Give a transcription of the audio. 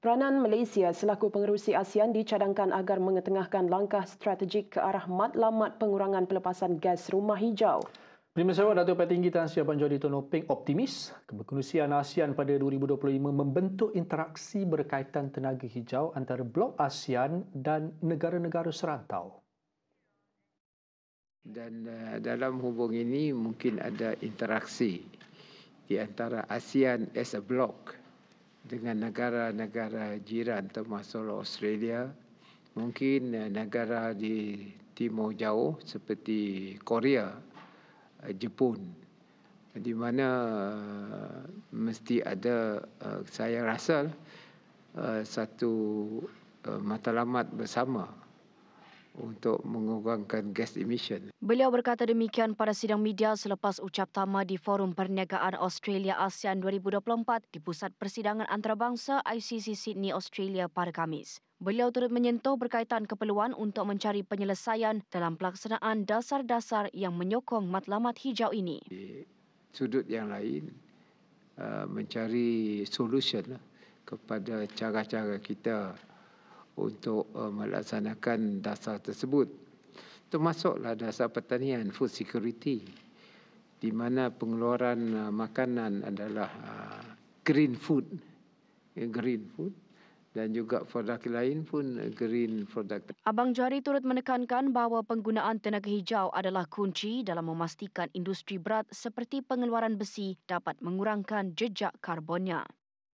Peranan Malaysia selaku pengerusi ASEAN dicadangkan agar mengetengahkan langkah strategik ke arah matlamat pengurangan pelepasan gas rumah hijau. Terima kasih Datuk Petinggi Tan Sri Abang Jody Tono Ping optimis kepengerusian ASEAN pada 2025 membentuk interaksi berkaitan tenaga hijau antara blok ASEAN dan negara-negara serantau. Dan eh, dalam hubung ini mungkin ada interaksi di antara ASEAN as a block dengan negara-negara jiran termasuk Australia, mungkin eh, negara di timur jauh seperti Korea, eh, Jepun di mana eh, mesti ada saya rasa satu uh, matlamat bersama untuk mengurangkan gas emission. Beliau berkata demikian pada sidang media selepas ucap tama di Forum Perniagaan Australia ASEAN 2024 di Pusat Persidangan Antarabangsa ICC Sydney Australia pada Khamis. Beliau turut menyentuh berkaitan keperluan untuk mencari penyelesaian dalam pelaksanaan dasar-dasar yang menyokong matlamat hijau ini. Di sudut yang lain, uh, mencari solution lah kepada cara-cara kita untuk uh, melaksanakan dasar tersebut. Termasuklah dasar pertanian, food security, di mana pengeluaran uh, makanan adalah uh, green food, ya, green food. Dan juga produk lain pun uh, green produk. Abang Johari turut menekankan bahawa penggunaan tenaga hijau adalah kunci dalam memastikan industri berat seperti pengeluaran besi dapat mengurangkan jejak karbonnya.